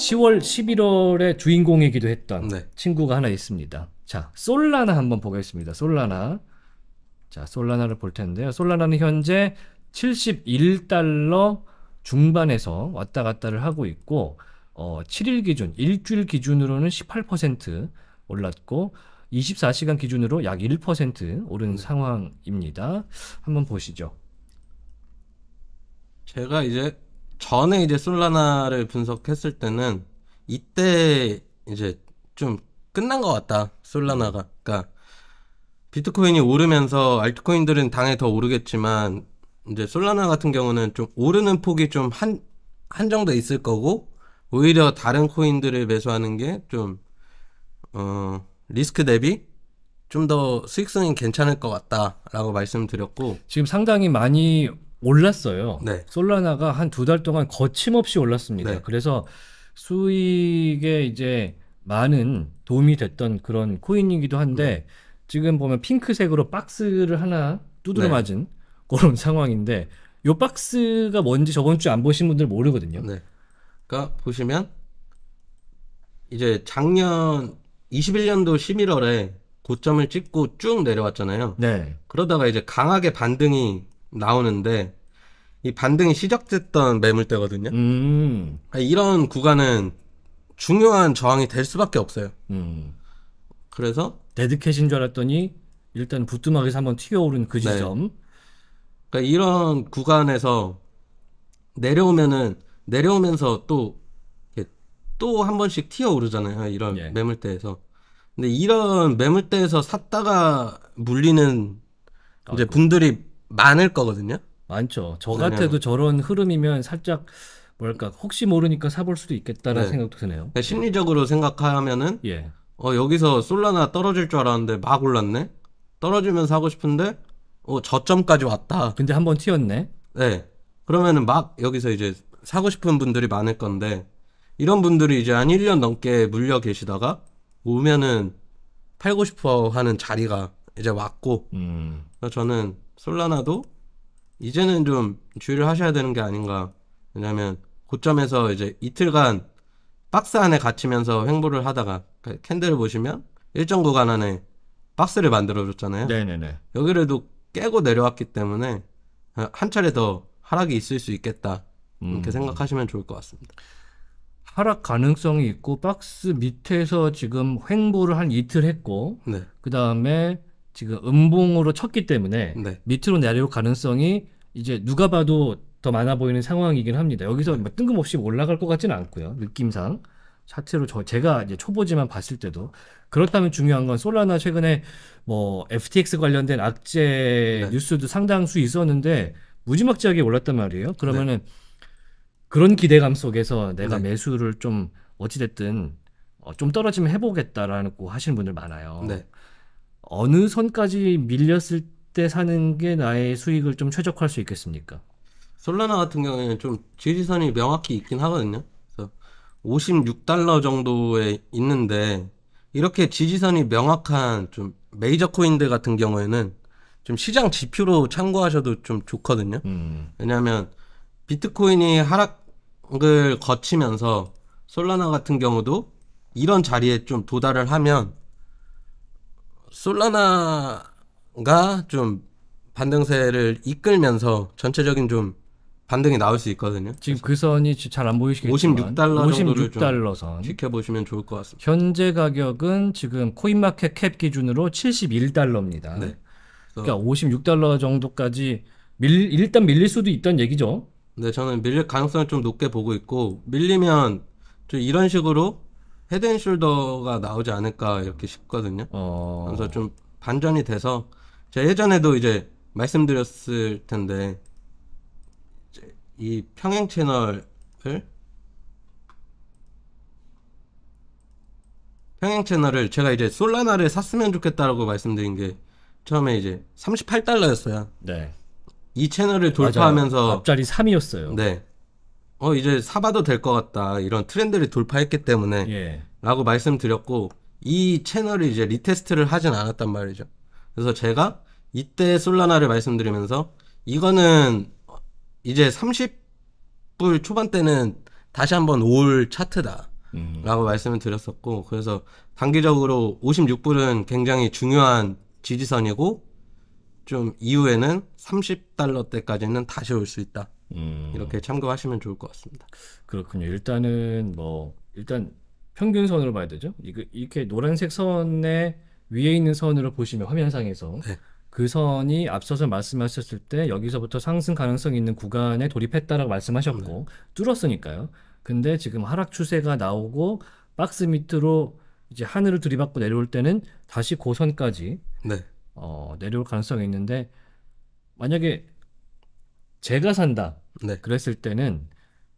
10월, 11월의 주인공이기도 했던 네. 친구가 하나 있습니다. 자, 솔라나 한번 보겠습니다. 솔라나. 자, 솔라나를 볼 텐데요. 솔라나는 현재 71달러 중반에서 왔다 갔다를 하고 있고, 어, 7일 기준, 일주일 기준으로는 18% 올랐고, 24시간 기준으로 약 1% 오른 네. 상황입니다. 한번 보시죠. 제가 이제 전에 이제 솔라나를 분석했을 때는 이때 이제 좀 끝난 것 같다 솔라나가 그러니까 비트코인이 오르면서 알트코인들은 당에 더 오르겠지만 이제 솔라나 같은 경우는 좀 오르는 폭이 좀 한 한정돼 있을 거고 오히려 다른 코인들을 매수하는 게 좀 어, 리스크 대비 좀 더 수익성이 괜찮을 것 같다라고 말씀드렸고 지금 상당히 많이 올랐어요. 네. 솔라나가 한 두 달 동안 거침없이 올랐습니다. 네. 그래서 수익에 이제 많은 도움이 됐던 그런 코인이기도 한데 네. 지금 보면 핑크색으로 박스를 하나 두드려 네. 맞은 그런 상황인데 요 박스가 뭔지 저번 주에 안 보신 분들 모르거든요. 네. 그러니까 보시면 이제 작년 21년도 11월에 고점을 찍고 쭉 내려왔잖아요. 네. 그러다가 이제 강하게 반등이 나오는데 이 반등이 시작됐던 매물 대거든요 음. 이런 구간은 중요한 저항이 될 수밖에 없어요. 음. 그래서 데드캣인 줄 알았더니 일단 부뚜막에서 한번 튀어오른 그 네. 지점. 네. 그러니까 이런 구간에서 내려오면은 내려오면서 또 또 한 번씩 튀어오르잖아요. 이런 예. 매물대에서. 근데 이런 매물대에서 샀다가 물리는 이제 분들이 많을 거거든요. 많죠. 저 같아도 저런 흐름이면 살짝 뭘까 혹시 모르니까 사볼 수도 있겠다라는 네. 생각도 드네요. 그러니까 심리적으로 생각하면은 예. 어 여기서 솔라나 떨어질 줄 알았는데 막 올랐네. 떨어지면 사고 싶은데 어 저점까지 왔다. 근데 한번 튀었네. 네. 그러면은 막 여기서 이제 사고 싶은 분들이 많을 건데 이런 분들이 이제 한 1년 넘게 물려 계시다가 오면은 팔고 싶어 하는 자리가 이제 왔고 음. 그래서 저는 솔라나도 이제는 좀 주의를 하셔야 되는 게 아닌가. 왜냐면 고점에서 이제 이틀간 박스 안에 갇히면서 횡보를 하다가 그 캔들을 보시면 일정 구간 안에 박스를 만들어줬잖아요. 네네네. 여기를도 깨고 내려왔기 때문에 한 차례 더 하락이 있을 수 있겠다. 이렇게 음. 생각하시면 좋을 것 같습니다. 하락 가능성이 있고 박스 밑에서 지금 횡보를 한 이틀 했고 네. 그다음에 지금 음봉으로 쳤기 때문에 네. 밑으로 내려올 가능성이 이제 누가 봐도 더 많아 보이는 상황이긴 합니다. 여기서 뭐 뜬금없이 올라갈 것 같지는 않고요. 느낌상 차트로 저 제가 이제 초보지만 봤을 때도 그렇다면 중요한 건 솔라나 최근에 뭐 FTX 관련된 악재 네. 뉴스도 상당수 있었는데 무지막지하게 올랐단 말이에요. 그러면은 네. 그런 기대감 속에서 내가 네. 매수를 좀 어찌됐든 어, 좀 떨어지면 해보겠다라고 하시는 분들 많아요. 네. 어느 선까지 밀렸을 때 사는 게 나의 수익을 좀 최적화할 수 있겠습니까? 솔라나 같은 경우에는 좀 지지선이 명확히 있긴 하거든요. 그래서 56달러 정도에 있는데 이렇게 지지선이 명확한 좀 메이저 코인들 같은 경우에는 좀 시장 지표로 참고하셔도 좀 좋거든요. 음. 왜냐하면 비트코인이 하락을 거치면서 솔라나 같은 경우도 이런 자리에 좀 도달을 하면 솔라나가 좀 반등세를 이끌면서 전체적인 좀 반등이 나올 수 있거든요. 지금 그 선이 잘 안 보이시겠지만 56달러 56달러 선 지켜보시면 좋을 것 같습니다. 현재 가격은 지금 코인마켓 캡 기준으로 71달러입니다. 네. 그러니까 56달러 정도까지 밀, 일단 밀릴 수도 있다는 얘기죠. 네, 저는 밀릴 가능성을 좀 높게 보고 있고 밀리면 좀 이런 식으로 헤드앤숄더가 나오지 않을까 이렇게 싶거든요. 어... 그래서 좀 반전이 돼서 제가 예전에도 이제 말씀드렸을 텐데 이 평행 채널을 평행 채널을 제가 이제 솔라나를 샀으면 좋겠다라고 말씀드린 게 처음에 이제 38달러였어요. 네. 이 채널을 돌파하면서 맞아요. 앞자리 3이었어요. 네. 어 이제 사봐도 될 것 같다 이런 트렌드를 돌파했기 때문에 예. 라고 말씀드렸고 이채널이 이제 리테스트를 하진 않았단 말이죠 그래서 제가 이때 솔라나를 말씀드리면서 이거는 이제 30불 초반때는 다시 한번 올 차트다 음. 라고 말씀을 드렸었고 그래서 단기적으로 56불은 굉장히 중요한 지지선이고 좀 이후에는 30달러 대까지는 다시 올 수 있다 음. 이렇게 참고하시면 좋을 것 같습니다. 그렇군요. 일단은 뭐 일단 평균선으로 봐야 되죠. 이렇게 노란색 선의 위에 있는 선으로 보시면 화면상에서 네. 그 선이 앞서서 말씀하셨을 때 여기서부터 상승 가능성 있는 구간에 돌입했다라고 말씀하셨고 네. 뚫었으니까요. 근데 지금 하락 추세가 나오고 박스 밑으로 이제 하늘을 들이받고 내려올 때는 다시 고선까지 네. 어, 내려올 가능성이 있는데 만약에 제가 산다 네. 그랬을 때는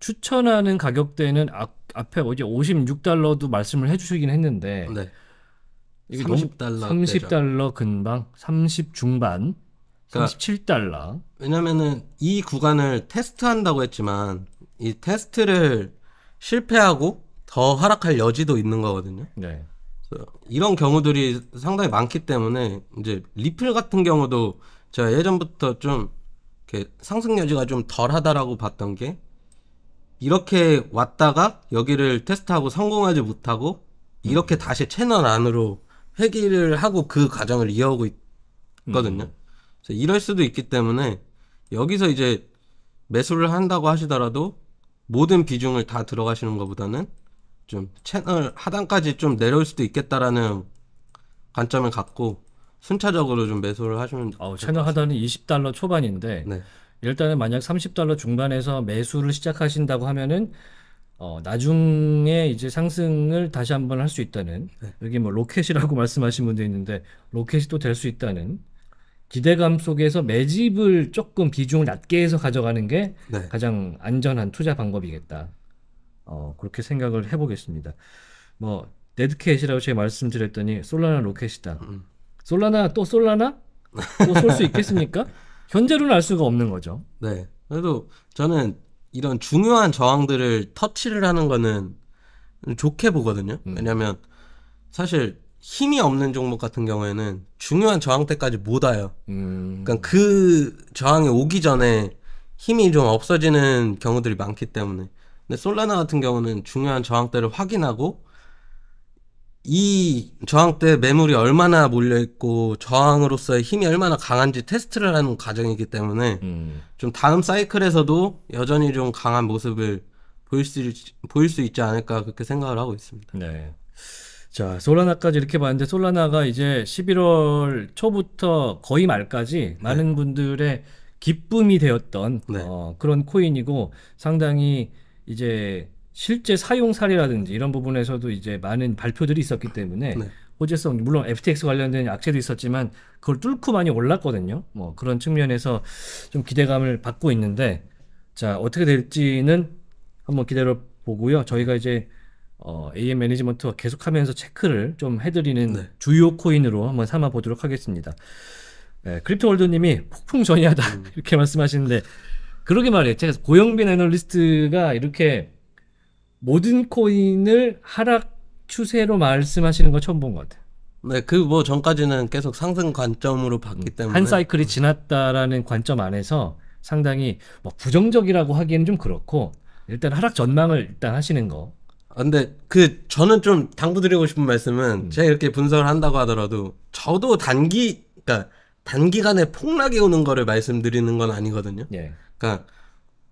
추천하는 가격대는 아, 앞에 어제 56달러도 말씀을 해주시긴 했는데 네. 30달러 30달러 근방 30 중반 그러니까 37달러 왜냐면은 이 구간을 테스트한다고 했지만 이 테스트를 실패하고 더 하락할 여지도 있는 거거든요. 네. 이런 경우들이 상당히 많기 때문에 이제 리플 같은 경우도 제가 예전부터 좀 상승 여지가 좀 덜하다라고 봤던 게 이렇게 왔다가 여기를 테스트하고 성공하지 못하고 이렇게 음. 다시 채널 안으로 회귀를 하고 그 과정을 이어오고 있거든요. 음. 그래서 이럴 수도 있기 때문에 여기서 이제 매수를 한다고 하시더라도 모든 비중을 다 들어가시는 것보다는 좀 채널 하단까지 좀 내려올 수도 있겠다라는 관점을 갖고 순차적으로 좀 매수를 하시면 어, 채널 하단이 20달러 초반인데 네. 일단은 만약 30달러 중반에서 매수를 시작하신다고 하면은 어, 나중에 이제 상승을 다시 한번 할 수 있다는 네. 여기 뭐 로켓이라고 말씀하신 분도 있는데 로켓이 또 될 수 있다는 기대감 속에서 매집을 조금 비중을 낮게 해서 가져가는 게 네. 가장 안전한 투자 방법이겠다. 어, 그렇게 생각을 해보겠습니다. 뭐 네드캣이라고 제가 말씀드렸더니 솔라나 로켓이다. 음. 솔라나 또 솔라나 또 쏠 수 있겠습니까? 현재로는 알 수가 없는 거죠. 네. 그래도 저는 이런 중요한 저항들을 터치를 하는 거는 좋게 보거든요. 음. 왜냐하면 사실 힘이 없는 종목 같은 경우에는 중요한 저항 때까지 못 와요. 음. 그러니까 그 저항이 오기 전에 힘이 좀 없어지는 경우들이 많기 때문에. 근데 솔라나 같은 경우는 중요한 저항때를 확인하고 이 저항 때 매물이 얼마나 몰려 있고 저항으로서의 힘이 얼마나 강한지 테스트를 하는 과정이기 때문에 음. 좀 다음 사이클에서도 여전히 좀 강한 모습을 보일 수 보일 수 있지 않을까 그렇게 생각을 하고 있습니다. 네. 자, 솔라나까지 이렇게 봤는데 솔라나가 이제 11월 초부터 거의 말까지 네. 많은 분들의 기쁨이 되었던 네. 어, 그런 코인이고 상당히 이제 실제 사용 사례라든지 이런 부분에서도 이제 많은 발표들이 있었기 때문에 네. 호재성 물론 FTX 관련된 악재도 있었지만 그걸 뚫고 많이 올랐거든요. 뭐 그런 측면에서 좀 기대감을 받고 있는데 자 어떻게 될지는 한번 기다려 보고요. 저희가 이제 어, AM 매니지먼트와 계속하면서 체크를 좀 해드리는 네. 주요 코인으로 한번 삼아 보도록 하겠습니다. 네, 크립토월드님이 폭풍 전이하다 음. 이렇게 말씀하시는데 그러게 말이에요. 제가 고영빈 애널리스트가 이렇게 모든 코인을 하락 추세로 말씀하시는 거 처음 본 것 같아요. 네, 그 뭐 전까지는 계속 상승 관점으로 봤기 음, 때문에 한 사이클이 지났다라는 관점 안에서 상당히 뭐 부정적이라고 하기에는 좀 그렇고 일단 하락 전망을 일단 하시는 거. 아, 근데 그 저는 좀 당부드리고 싶은 말씀은 음. 제가 이렇게 분석을 한다고 하더라도 저도 단기 그러니까 단기간에 폭락이 오는 거를 말씀드리는 건 아니거든요. 예. 그러니까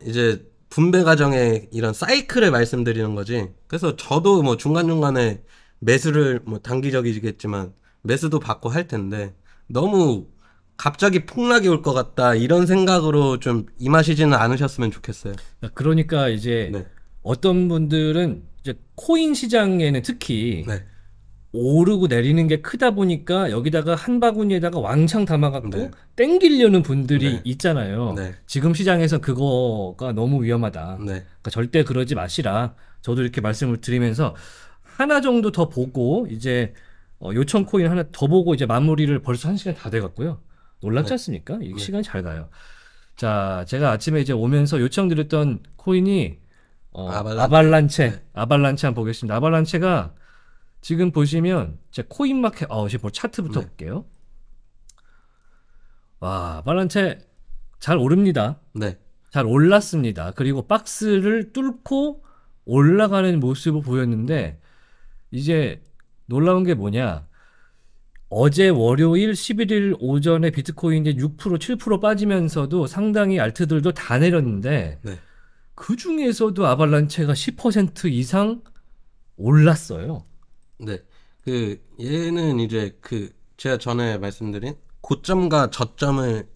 이제 분배 과정의 이런 사이클을 말씀드리는 거지. 그래서 저도 뭐 중간중간에 매수를 뭐 단기적이겠지만 매수도 받고 할 텐데 너무 갑자기 폭락이 올 것 같다 이런 생각으로 좀 임하시지는 않으셨으면 좋겠어요. 아, 그러니까 이제 네. 어떤 분들은 이제 코인 시장에는 특히 네. 오르고 내리는 게 크다 보니까 여기다가 한 바구니에다가 왕창 담아갖고 네. 땡기려는 분들이 네. 있잖아요. 네. 지금 시장에서 그거가 너무 위험하다. 네. 그러니까 절대 그러지 마시라. 저도 이렇게 말씀을 드리면서 하나 정도 더 보고 이제 어, 요청 코인 하나 더 보고 이제 마무리를 벌써 한 시간 다 돼갔고요. 놀랍지 네. 않습니까? 이 네. 시간 잘 가요. 자, 제가 아침에 이제 오면서 요청드렸던 코인이 어, 아발란... 아발란체, 아발란체 한번 보겠습니다. 아발란체가 지금 보시면 제 코인마켓 아, 어, 이제 뭐 차트부터 네. 볼게요. 와, 발란체잘 오릅니다. 네. 잘 올랐습니다. 그리고 박스를 뚫고 올라가는 모습을 보였는데 이제 놀라운 게 뭐냐? 어제 월요일 11일 오전에 비트코인이 6% 7% 빠지면서도 상당히 알트들도 다 내렸는데 네. 그 중에서도 아발란체가 10% 이상 올랐어요. 네. 그 얘는 이제 그 제가 전에 말씀드린 고점과 저점을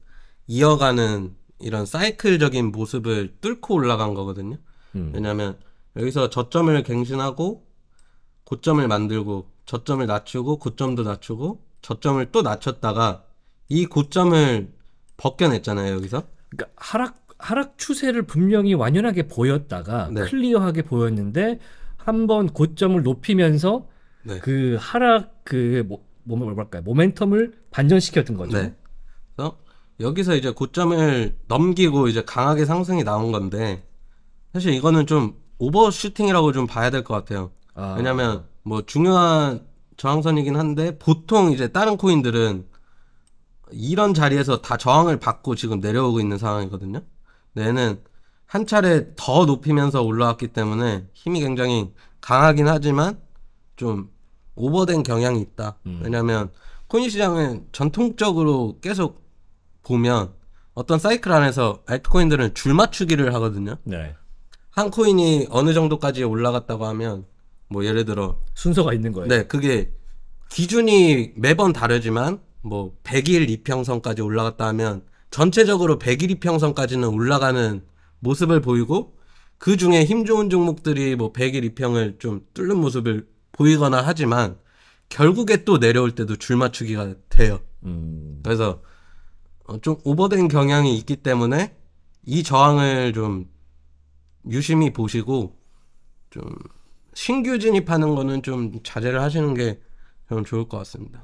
이어가는 이런 사이클적인 모습을 뚫고 올라간 거거든요. 음. 왜냐하면 여기서 저점을 갱신하고 고점을 만들고 저점을 낮추고 고점도 낮추고 저점을 또 낮췄다가 이 고점을 벗겨냈잖아요 여기서. 그러니까 하락 하락 추세를 분명히 완연하게 보였다가 네. 클리어하게 보였는데 한번 고점을 높이면서 네. 그 하락 그 뭐, 뭐랄까요 모멘텀을 반전시켰던 거죠. 네. 그래서 여기서 이제 고점을 넘기고 이제 강하게 상승이 나온 건데 사실 이거는 좀 오버슈팅이라고 좀 봐야 될 것 같아요. 아. 왜냐하면 뭐 중요한 저항선이긴 한데 보통 이제 다른 코인들은 이런 자리에서 다 저항을 받고 지금 내려오고 있는 상황이거든요. 얘는 한 차례 더 높이면서 올라왔기 때문에 힘이 굉장히 강하긴 하지만 좀 오버된 경향이 있다. 음. 왜냐하면 코인 시장은 전통적으로 계속 보면 어떤 사이클 안에서 알트코인들은 줄 맞추기를 하거든요. 네. 한 코인이 어느 정도까지 올라갔다고 하면 뭐 예를 들어 순서가 있는 거예요. 네, 그게 기준이 매번 다르지만 뭐 100일 이평선까지 올라갔다 하면 전체적으로 100일 이평선까지는 올라가는 모습을 보이고 그 중에 힘 좋은 종목들이 뭐 100일 이평을 좀 뚫는 모습을 보이거나 하지만 결국에 또 내려올 때도 줄 맞추기가 돼요. 음. 그래서 어, 좀 오버된 경향이 있기 때문에 이 저항을 좀 유심히 보시고 좀 신규 진입하는 거는 좀 자제를 하시는 게저 좋을 것 같습니다.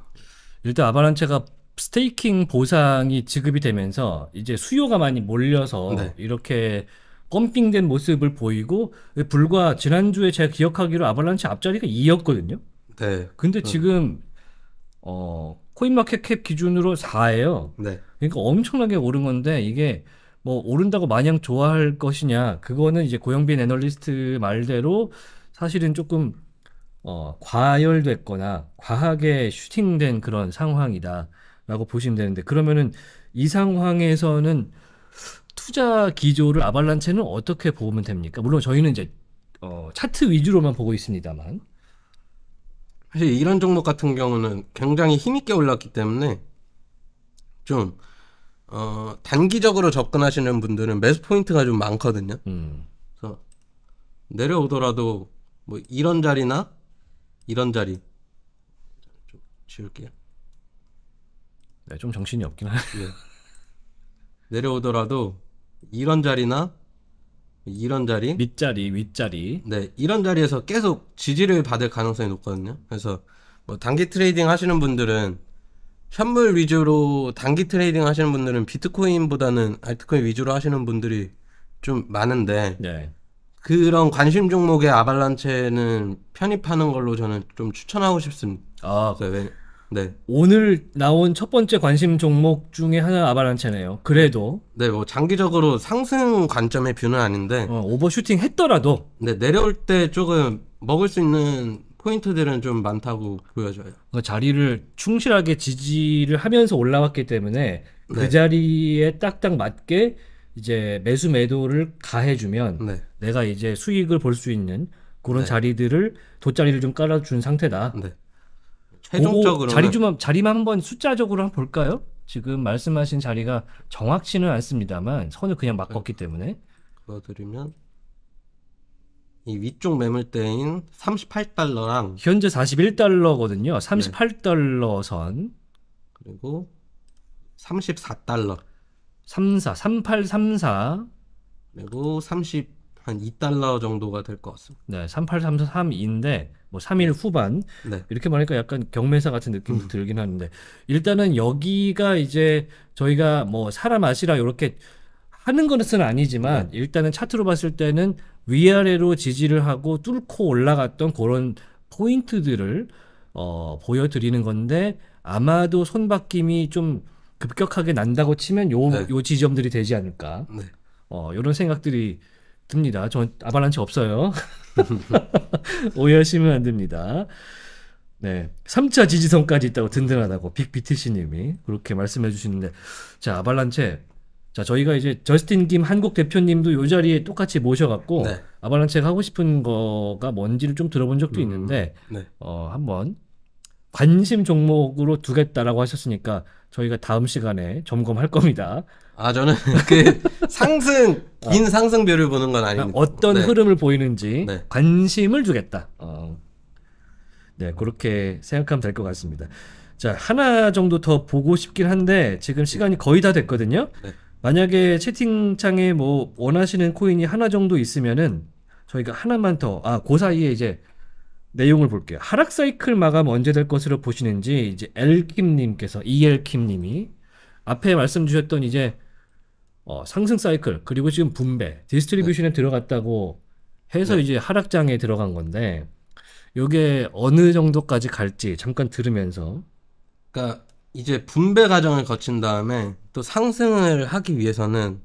일단 아바란체가 스테이킹 보상이 지급이 되면서 이제 수요가 많이 몰려서 네. 이렇게 껌핑된 모습을 보이고 불과 지난주에 제가 기억하기로 아발란치 앞자리가 2였거든요. 네. 근데 음. 지금 어 코인마켓캡 기준으로 4예요. 네. 그러니까 엄청나게 오른 건데 이게 뭐 오른다고 마냥 좋아할 것이냐 그거는 이제 고영빈 애널리스트 말대로 사실은 조금 어 과열됐거나 과하게 슈팅된 그런 상황이다라고 보시면 되는데 그러면은 이 상황에서는 투자 기조를 아발란체는 어떻게 보면 됩니까? 물론 저희는 이제 어, 차트 위주로만 보고 있습니다만. 사실 이런 종목 같은 경우는 굉장히 힘있게 올랐기 때문에 좀 어, 단기적으로 접근하시는 분들은 매수 포인트가 좀 많거든요. 음. 그래서 내려오더라도 뭐 이런 자리나 이런 자리 좀 지울게요. 네, 좀 정신이 없긴 하네. 예. 내려오더라도 이런 자리나 이런 자리 밑자리 윗자리 네 이런 자리에서 계속 지지를 받을 가능성이 높거든요 그래서 뭐 단기 트레이딩 하시는 분들은 현물 위주로 단기 트레이딩 하시는 분들은 비트코인보다는 알트코인 위주로 하시는 분들이 좀 많은데 네. 그런 관심 종목의 아발란체는 편입하는 걸로 저는 좀 추천하고 싶습니다. 아, 왜, 네. 오늘 나온 첫 번째 관심 종목 중에 하나 아바란체네요. 그래도 네, 뭐 장기적으로 상승 관점의 뷰는 아닌데 어, 오버슈팅 했더라도 네, 내려올 때 조금 먹을 수 있는 포인트들은 좀 많다고 보여져요. 그 자리를 충실하게 지지를 하면서 올라왔기 때문에 그 네. 자리에 딱딱 맞게 이제 매수 매도를 가해주면 네. 내가 이제 수익을 볼 수 있는 그런 네. 자리들을 돗자리를 좀 깔아준 상태다. 네. 최종적으로 자리 좀 자리만 한번 숫자적으로 한번 볼까요? 지금 말씀하신 자리가 정확치는 않습니다만 선을 그냥 막 걷기 네. 때문에 그여드리면이 위쪽 매물대인 38달러랑 현재 41달러거든요. 38달러 선 그리고 34달러 34 3834 그리고 30한 2달러 정도가 될 것 같습니다. 네, 3834 3인데 뭐 3일 후반 네. 이렇게 말하니까 약간 경매사 같은 느낌도 음. 들긴 하는데 일단은 여기가 이제 저희가 뭐 사람 아시라 이렇게 하는 것은 아니지만 네. 일단은 차트로 봤을 때는 위아래로 지지를 하고 뚫고 올라갔던 그런 포인트들을 어, 보여드리는 건데 아마도 손바뀜이 좀 급격하게 난다고 치면 요, 네. 요 지점들이 되지 않을까 네. 어, 이런 생각들이 듭니다. 전 아바란치 없어요. 오해하시면 안 됩니다. 네. 3차 지지선까지 있다고 든든하다고 빅비티씨님이 그렇게 말씀해 주시는데, 자, 아발란체. 자, 저희가 이제 저스틴 김 한국 대표님도 요 자리에 똑같이 모셔갖고, 네. 아발란체가 하고 싶은 거가 뭔지를 좀 들어본 적도 음, 있는데, 네. 어, 한번 관심 종목으로 두겠다라고 하셨으니까, 저희가 다음 시간에 점검할 겁니다. 아 저는 그 상승 긴 어. 상승별을 보는 건아니고 어떤 네. 흐름을 보이는지 네. 관심을 주겠다. 어. 네 음. 그렇게 생각하면 될 것 같습니다. 자 하나 정도 더 보고 싶긴 한데 지금 시간이 거의 다 됐거든요. 네. 만약에 채팅창에 뭐 원하시는 코인이 하나 정도 있으면은 저희가 하나만 더아그 사이에 이제 내용을 볼게요. 하락 사이클 마감 언제 될 것으로 보시는지 이제 엘킴님께서 이엘킴님이 앞에 말씀 주셨던 이제 어, 상승 사이클 그리고 지금 분배 디스트리뷰션에 네. 들어갔다고 해서 네. 이제 하락장에 들어간 건데 요게 어느 정도까지 갈지 잠깐 들으면서 그러니까 이제 분배 과정을 거친 다음에 또 상승을 하기 위해서는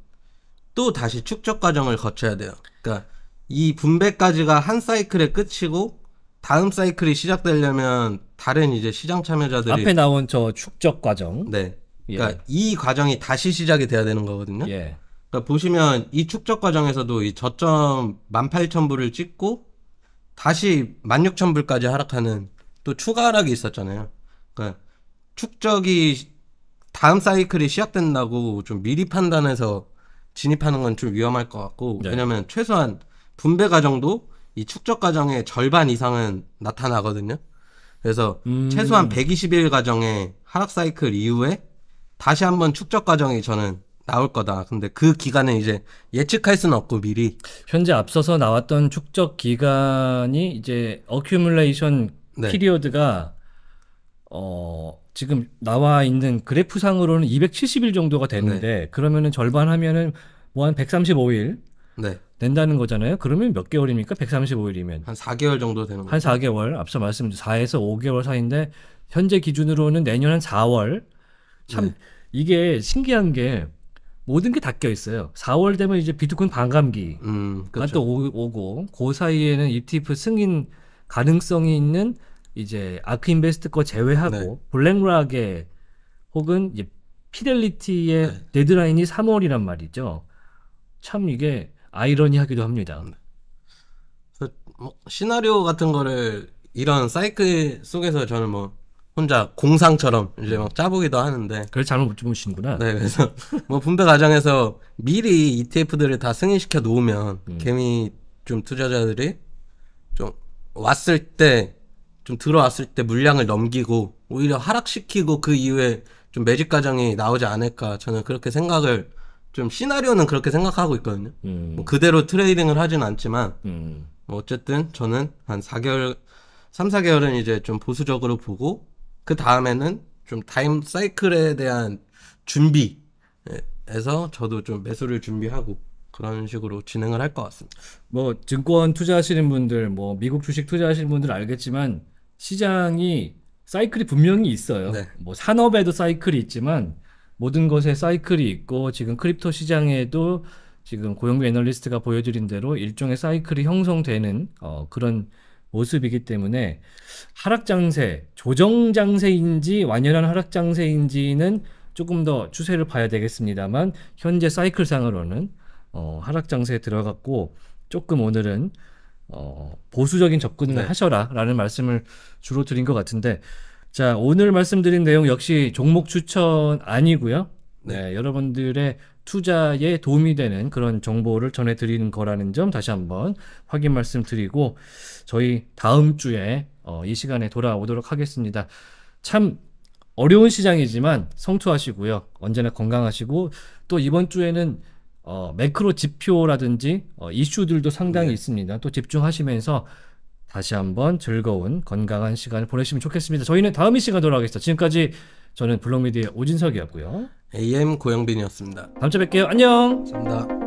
또 다시 축적 과정을 거쳐야 돼요. 그러니까 이 분배까지가 한 사이클의 끝이고 다음 사이클이 시작되려면 다른 이제 시장 참여자들이 앞에 나온 저 축적 과정 네 예. 그러니까 이 과정이 다시 시작이 돼야 되는 거거든요. 예. 그러니까 보시면 이 축적 과정에서도 이 저점 18,000불을 찍고 다시 16,000불까지 하락하는 또 추가 하락이 있었잖아요. 그러니까 축적이 다음 사이클이 시작된다고 좀 미리 판단해서 진입하는 건 좀 위험할 것 같고 네. 왜냐면 하 최소한 분배 과정도 이 축적 과정의 절반 이상은 나타나거든요. 그래서 음. 최소한 120일 과정의 하락 사이클 이후에 다시 한번 축적 과정이 저는 나올 거다. 근데 그 기간은 이제 예측할 수는 없고 미리 현재 앞서서 나왔던 축적 기간이 이제 어큐뮬레이션 네. 피리어드가 어 지금 나와 있는 그래프상으로는 270일 정도가 되는데 네. 그러면은 절반 하면은 뭐 한 135일 네. 된다는 거잖아요. 그러면 몇 개월입니까? 135일이면 한 4개월 정도 되는 거죠. 한 4개월 앞서 말씀드린 4에서 5개월 사이인데 현재 기준으로는 내년 한 4월 참 네. 이게 신기한 게 모든 게 닦여 있어요. 4월 되면 이제 비트코인 반감기가 음, 그렇또 오, 고그 사이에는 ETF 승인 가능성이 있는 이제 아크인베스트 거 제외하고 네. 블랙락의 혹은 이제 피델리티의 네. 데드라인이 3월이란 말이죠. 참 이게 아이러니하기도 합니다. 네. 뭐 시나리오 같은 거를 이런 사이클 속에서 저는 뭐 혼자 공상처럼 이제 막 짜보기도 하는데. 그걸 잠을 못 주무시는구나. 네, 그래서 뭐 분배 과정에서 미리 ETF들을 다 승인시켜 놓으면 음. 개미 좀 투자자들이 좀 왔을 때 좀 들어왔을 때 물량을 넘기고 오히려 하락시키고 그 이후에 좀매직 과정이 나오지 않을까 저는 그렇게 생각을 좀 시나리오는 그렇게 생각하고 있거든요. 음. 뭐 그대로 트레이딩을 하진 않지만 음. 뭐 어쨌든 저는 한 4개월 3, 4개월은 이제 좀 보수적으로 보고 그 다음에는 좀 타임 사이클에 대한 준비에서 예, 저도 좀 매수를 준비하고 그런 식으로 진행을 할 것 같습니다. 뭐 증권 투자하시는 분들, 뭐 미국 주식 투자하시는 분들 알겠지만 시장이 사이클이 분명히 있어요. 네. 뭐 산업에도 사이클이 있지만 모든 것에 사이클이 있고 지금 크립토 시장에도 지금 고영배 애널리스트가 보여드린 대로 일종의 사이클이 형성되는 어, 그런 모습이기 때문에 하락 장세, 조정 장세인지 완연한 하락 장세인지는 조금 더 추세를 봐야 되겠습니다만 현재 사이클상으로는 어, 하락 장세에 들어갔고 조금 오늘은 어, 보수적인 접근을 네. 하셔라라는 말씀을 주로 드린 것 같은데 자 오늘 말씀드린 내용 역시 종목 추천 아니고요 네. 네, 여러분들의 투자에 도움이 되는 그런 정보를 전해드리는 거라는 점 다시 한번 확인 말씀드리고 저희 다음 주에 어, 이 시간에 돌아오도록 하겠습니다. 참 어려운 시장이지만 성투하시고요. 언제나 건강하시고 또 이번 주에는 어, 매크로 지표라든지 어, 이슈들도 상당히 네. 있습니다. 또 집중하시면서 다시 한번 즐거운 건강한 시간을 보내시면 좋겠습니다. 저희는 다음 이 시간 에 돌아오겠습니다. 지금까지 저는 블록미디의 오진석이었고요. AM 고영빈이었습니다. 다음 주에 뵐게요. 안녕. 감사합니다.